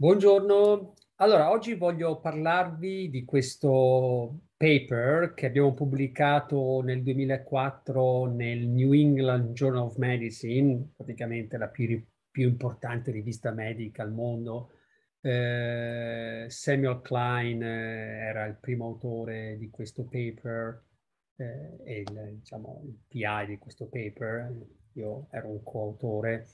Buongiorno, allora oggi voglio parlarvi di questo paper che abbiamo pubblicato nel 2004 nel New England Journal of Medicine, praticamente la più, più importante rivista medica al mondo. Eh, Samuel Klein eh, era il primo autore di questo paper eh, e il, diciamo, il PI di questo paper, io ero un coautore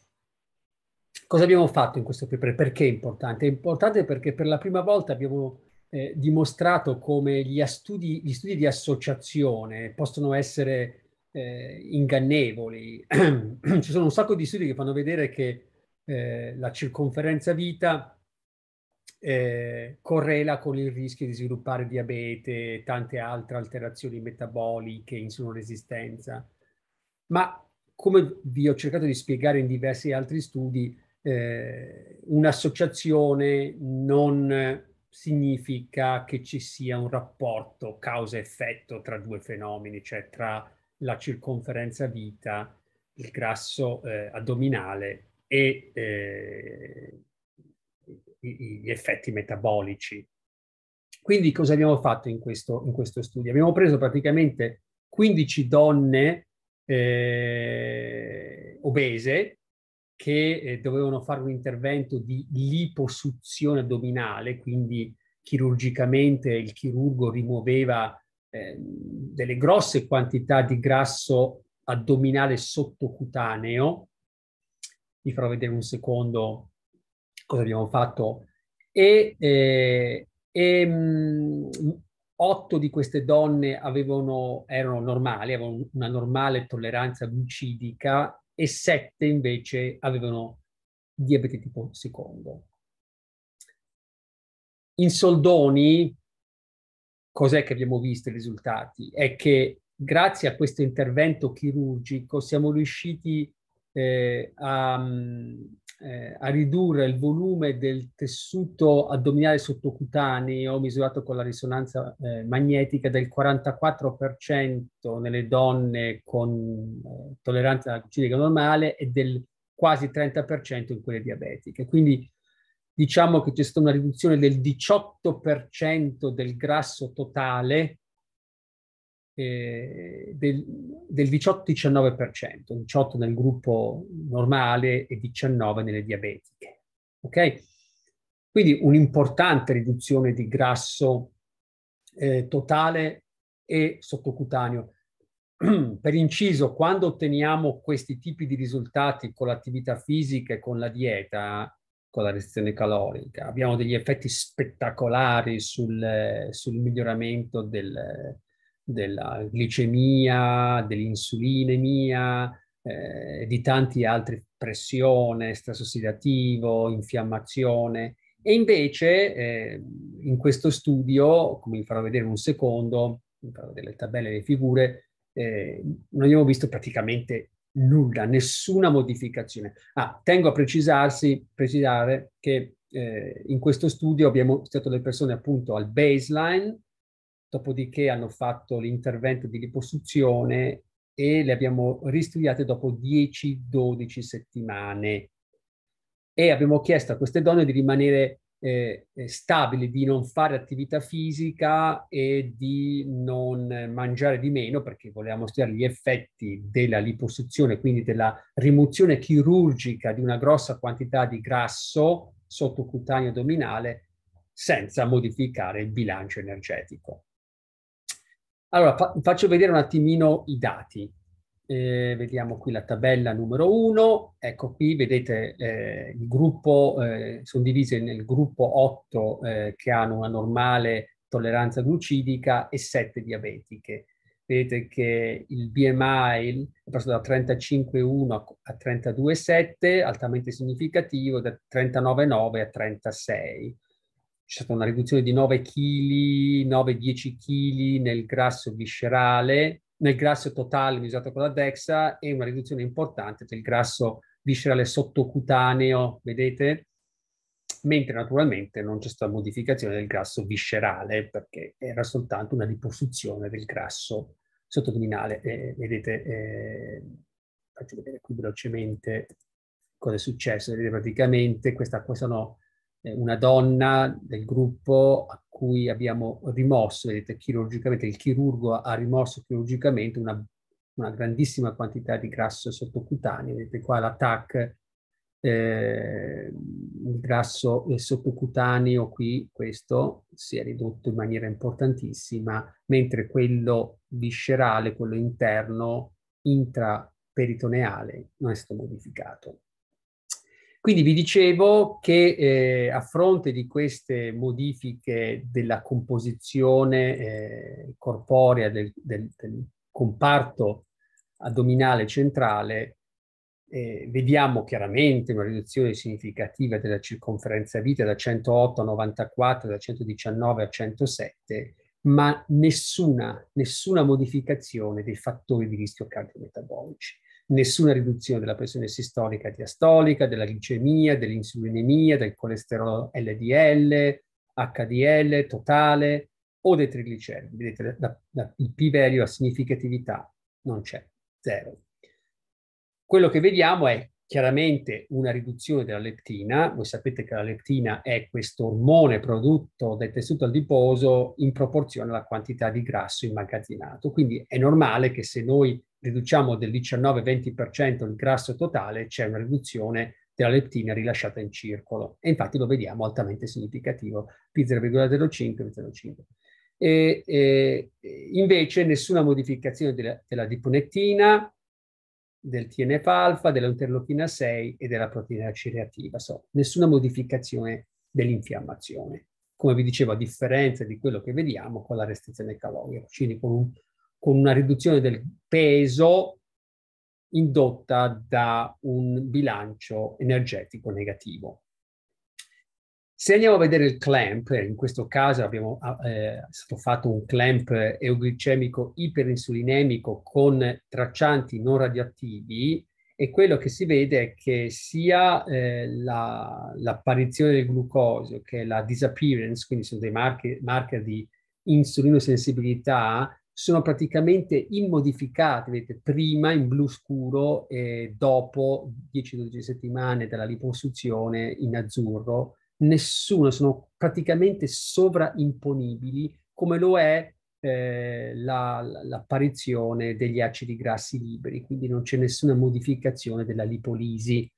Cosa abbiamo fatto in questo paper? Perché è importante? È importante perché per la prima volta abbiamo eh, dimostrato come gli studi, gli studi, di associazione possono essere eh, ingannevoli. Ci sono un sacco di studi che fanno vedere che eh, la circonferenza vita eh, correla con il rischio di sviluppare diabete, e tante altre alterazioni metaboliche, insulinaresistenza. Ma come vi ho cercato di spiegare in diversi altri studi, eh, un'associazione non significa che ci sia un rapporto causa-effetto tra due fenomeni, cioè tra la circonferenza vita, il grasso eh, addominale e eh, gli effetti metabolici. Quindi cosa abbiamo fatto in questo, in questo studio? Abbiamo preso praticamente 15 donne eh, obese che eh, dovevano fare un intervento di liposuzione addominale, quindi chirurgicamente il chirurgo rimuoveva ehm, delle grosse quantità di grasso addominale sottocutaneo. Vi farò vedere un secondo cosa abbiamo fatto. E, eh, e mh, mm, otto di queste donne avevano, erano normali, avevano una normale tolleranza glucidica e 7 invece avevano diabete tipo secondo. In soldoni, cos'è che abbiamo visto i risultati? È che grazie a questo intervento chirurgico siamo riusciti eh, a, mm, eh, a ridurre il volume del tessuto addominale sottocutaneo misurato con la risonanza eh, magnetica del 44% nelle donne con eh, tolleranza alla glicemica normale e del quasi 30% in quelle diabetiche. Quindi diciamo che c'è stata una riduzione del 18% del grasso totale eh, del, del 18-19%, 18 nel gruppo normale e 19 nelle diabetiche. Ok? Quindi un'importante riduzione di grasso eh, totale e sottocutaneo. per inciso, quando otteniamo questi tipi di risultati con l'attività fisica e con la dieta, con la restrizione calorica, abbiamo degli effetti spettacolari sul, sul miglioramento del, della glicemia, dell'insulinemia, eh, di tanti altri, pressione, stress ossidativo, infiammazione. E invece eh, in questo studio, come vi farò vedere in un secondo, vi farò vedere tabelle e delle figure, eh, non abbiamo visto praticamente nulla, nessuna modificazione. Ah, tengo a precisarsi, precisare che eh, in questo studio abbiamo stato le persone appunto al baseline, dopodiché hanno fatto l'intervento di liposuzione e le abbiamo ristudiate dopo 10-12 settimane e abbiamo chiesto a queste donne di rimanere eh, eh, stabili, di non fare attività fisica e di non mangiare di meno perché volevamo studiare gli effetti della liposuzione, quindi della rimozione chirurgica di una grossa quantità di grasso sottocutaneo addominale senza modificare il bilancio energetico. Allora, fa- faccio vedere un attimino i dati. Eh, vediamo qui la tabella numero 1, ecco qui vedete eh, il gruppo, eh, sono divise nel gruppo 8 eh, che hanno una normale tolleranza glucidica e 7 diabetiche. Vedete che il BMI è passato da 35,1 a 32,7, altamente significativo, da 39,9 a 36 c'è stata una riduzione di 9 kg, 9-10 kg nel grasso viscerale, nel grasso totale misurato con la DEXA e una riduzione importante del grasso viscerale sottocutaneo, vedete? Mentre naturalmente non c'è stata modificazione del grasso viscerale perché era soltanto una riposizione del grasso sottodominale. Eh, vedete, eh, faccio vedere qui velocemente cosa è successo. Vedete praticamente questa qua sono eh, una donna del gruppo a cui abbiamo rimosso, vedete, chirurgicamente, il chirurgo ha rimosso chirurgicamente una, una grandissima quantità di grasso sottocutaneo, vedete qua l'attack, eh, il grasso sottocutaneo qui, questo, si è ridotto in maniera importantissima, mentre quello viscerale, quello interno, intraperitoneale, non è stato modificato. Quindi vi dicevo che eh, a fronte di queste modifiche della composizione eh, corporea del, del, del, comparto addominale centrale, eh, vediamo chiaramente una riduzione significativa della circonferenza vita da 108 a 94, da 119 a 107, ma nessuna, nessuna modificazione dei fattori di rischio cardiometabolici nessuna riduzione della pressione sistolica e diastolica, della glicemia, dell'insulinemia, del colesterolo LDL, HDL totale o dei trigliceridi. Vedete, da, da, il p-value a significatività non c'è, zero. Quello che vediamo è chiaramente una riduzione della leptina. Voi sapete che la leptina è questo ormone prodotto dal tessuto adiposo in proporzione alla quantità di grasso immagazzinato. Quindi è normale che se noi riduciamo del 19-20% il grasso totale, c'è una riduzione della leptina rilasciata in circolo. E infatti lo vediamo altamente significativo, P0,05, P0,5. E, e, invece nessuna modificazione della, della diponettina, del TNF-alfa, dell'interleuchina 6 e della proteina C reattiva. So, nessuna modificazione dell'infiammazione. Come vi dicevo, a differenza di quello che vediamo con la restrizione calorica, quindi con un con una riduzione del peso indotta da un bilancio energetico negativo. Se andiamo a vedere il clamp, eh, in questo caso abbiamo, ah, eh, stato fatto un clamp euglicemico iperinsulinemico con traccianti non radioattivi e quello che si vede è che sia eh, la, l'apparizione del glucosio che la disappearance, quindi sono dei marker, marker di insulinosensibilità, sono praticamente immodificati, vedete, prima in blu scuro e dopo 10-12 settimane dalla liposuzione in azzurro, nessuno, sono praticamente sovraimponibili come lo è eh, la, l'apparizione degli acidi grassi liberi, quindi non c'è nessuna modificazione della lipolisi.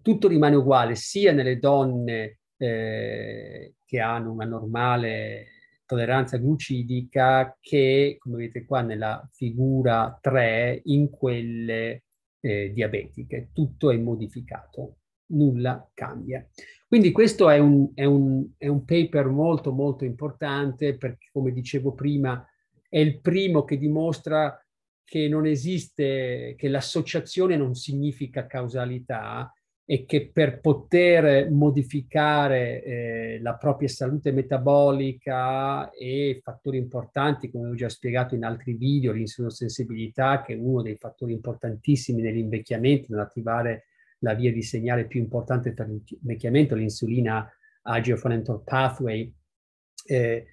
Tutto rimane uguale sia nelle donne eh, che hanno una normale tolleranza glucidica che, come vedete qua nella figura 3, in quelle eh, diabetiche. Tutto è modificato, nulla cambia. Quindi questo è un, è un, è un paper molto molto importante perché, come dicevo prima, è il primo che dimostra che non esiste, che l'associazione non significa causalità, e che per poter modificare eh, la propria salute metabolica e fattori importanti, come ho già spiegato in altri video, l'insulosensibilità, che è uno dei fattori importantissimi nell'invecchiamento, nell'attivare la via di segnale più importante per l'invecchiamento, l'insulina agiofonentor pathway, eh,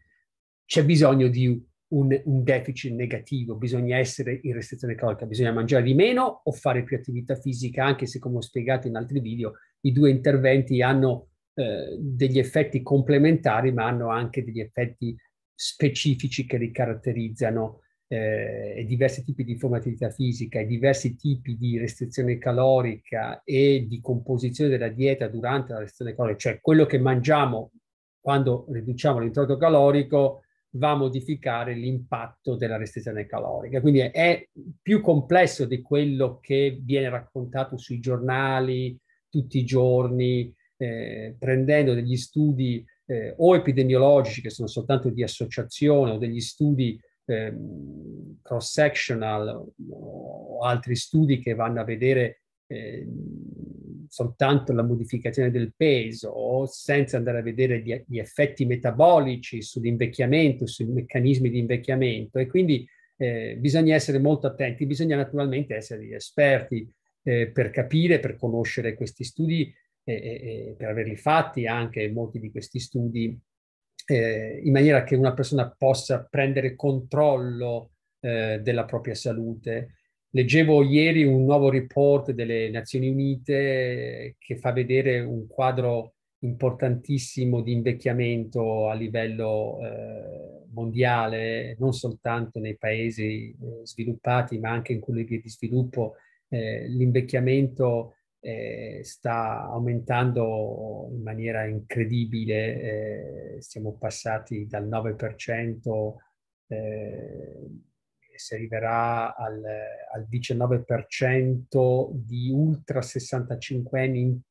c'è bisogno di un, un, deficit negativo, bisogna essere in restrizione calorica, bisogna mangiare di meno o fare più attività fisica, anche se come ho spiegato in altri video, i due interventi hanno eh, degli effetti complementari, ma hanno anche degli effetti specifici che li caratterizzano eh, diversi tipi di formatività fisica e diversi tipi di restrizione calorica e di composizione della dieta durante la restrizione calorica, cioè quello che mangiamo quando riduciamo l'introito calorico va a modificare l'impatto della restrizione calorica. Quindi è, più complesso di quello che viene raccontato sui giornali tutti i giorni, eh, prendendo degli studi eh, o epidemiologici che sono soltanto di associazione o degli studi eh, cross-sectional o altri studi che vanno a vedere eh, soltanto la modificazione del peso senza andare a vedere gli, gli effetti metabolici sull'invecchiamento, sui meccanismi di invecchiamento e quindi eh, bisogna essere molto attenti, bisogna naturalmente essere esperti eh, per capire, per conoscere questi studi e, e, per averli fatti anche molti di questi studi eh, in maniera che una persona possa prendere controllo eh, della propria salute Leggevo ieri un nuovo report delle Nazioni Unite eh, che fa vedere un quadro importantissimo di invecchiamento a livello eh, mondiale, non soltanto nei paesi eh, sviluppati, ma anche in quelli di sviluppo. Eh, l'invecchiamento eh, sta aumentando in maniera incredibile, eh, siamo passati dal 9% si arriverà al, al 19% di ultra 65 anni in,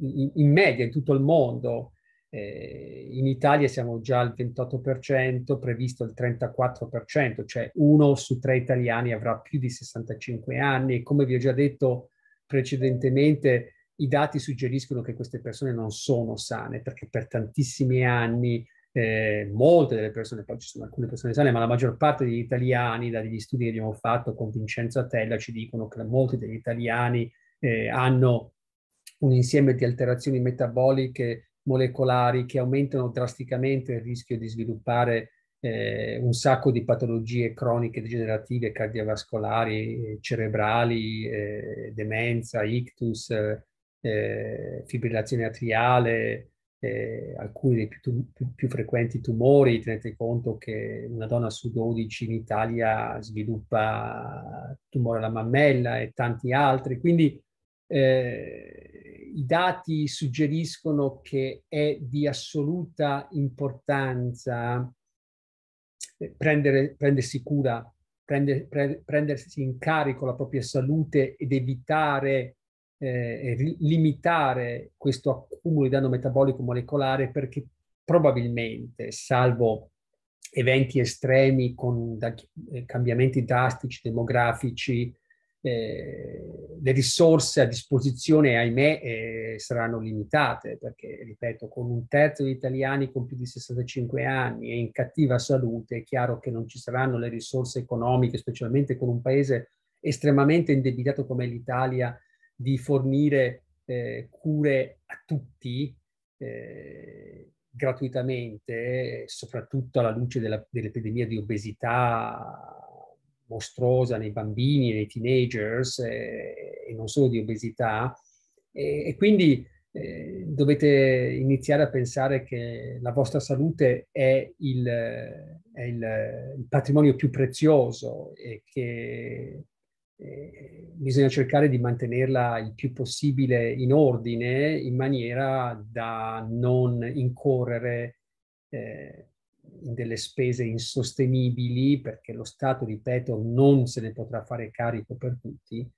in, in, media in tutto il mondo. Eh, in Italia siamo già al 28%, previsto il 34%, cioè uno su tre italiani avrà più di 65 anni. Come vi ho già detto precedentemente, i dati suggeriscono che queste persone non sono sane perché per tantissimi anni eh, molte delle persone, poi ci sono alcune persone sane, ma la maggior parte degli italiani, dagli studi che abbiamo fatto con Vincenzo Atella, ci dicono che molti degli italiani eh, hanno un insieme di alterazioni metaboliche, molecolari, che aumentano drasticamente il rischio di sviluppare eh, un sacco di patologie croniche, degenerative, cardiovascolari, cerebrali, eh, demenza, ictus, eh, fibrillazione atriale, eh, alcuni dei più, più, più, frequenti tumori, tenete conto che una donna su 12 in Italia sviluppa tumore alla mammella e tanti altri, quindi eh, i dati suggeriscono che è di assoluta importanza eh, prendere, prendersi cura, prender, pre, prendersi in carico la propria salute ed evitare eh, limitare questo accumulo di danno metabolico molecolare perché probabilmente, salvo eventi estremi con da, eh, cambiamenti drastici demografici, eh, le risorse a disposizione, ahimè, eh, saranno limitate, perché, ripeto, con un terzo degli italiani con più di 65 anni e in cattiva salute, è chiaro che non ci saranno le risorse economiche, specialmente con un paese estremamente indebitato come l'Italia, di fornire eh, cure a tutti eh, gratuitamente, soprattutto alla luce della, dell'epidemia di obesità mostruosa nei bambini e nei teenagers eh, e non solo di obesità. E, e quindi eh, dovete iniziare a pensare che la vostra salute è il, è il, il patrimonio più prezioso e che eh, bisogna cercare di mantenerla il più possibile in ordine in maniera da non incorrere eh, in delle spese insostenibili perché lo Stato, ripeto, non se ne potrà fare carico per tutti.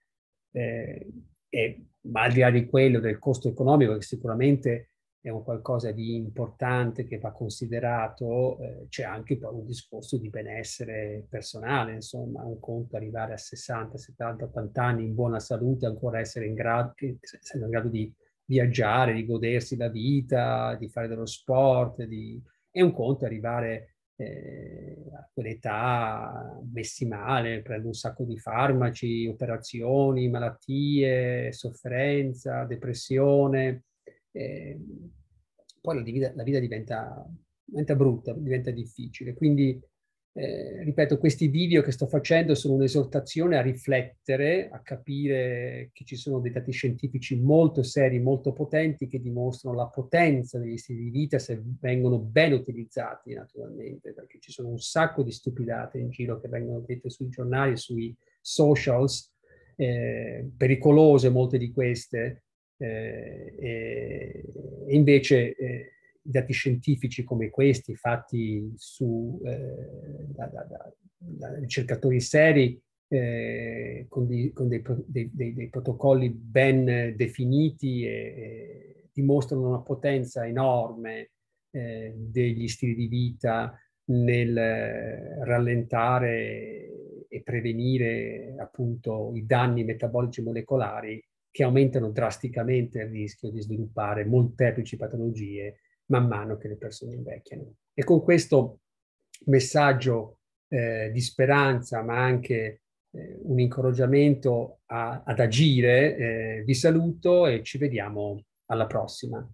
Eh, e, ma al di là di quello, del costo economico che sicuramente è un qualcosa di importante che va considerato, eh, c'è anche poi un discorso di benessere personale, insomma, un conto arrivare a 60, 70, 80 anni in buona salute, ancora essere in grado, essere in grado di viaggiare, di godersi la vita, di fare dello sport, di... è un conto arrivare eh, a quell'età messi male, prendo un sacco di farmaci, operazioni, malattie, sofferenza, depressione eh, poi la vita, la vita diventa, diventa, brutta, diventa difficile. Quindi, eh, ripeto, questi video che sto facendo sono un'esortazione a riflettere, a capire che ci sono dei dati scientifici molto seri, molto potenti, che dimostrano la potenza degli stili di vita se vengono ben utilizzati, naturalmente, perché ci sono un sacco di stupidate in giro che vengono dette sui giornali, sui socials, eh, pericolose molte di queste, eh, e invece eh, dati scientifici come questi, fatti su, eh, da, da, da, da, ricercatori seri, eh, con, di, con dei, dei, dei, dei, protocolli ben definiti e, e dimostrano una potenza enorme eh, degli stili di vita nel rallentare e prevenire appunto i danni metabolici molecolari che aumentano drasticamente il rischio di sviluppare molteplici patologie man mano che le persone invecchiano. E con questo messaggio eh, di speranza, ma anche eh, un incoraggiamento a, ad agire, eh, vi saluto e ci vediamo alla prossima.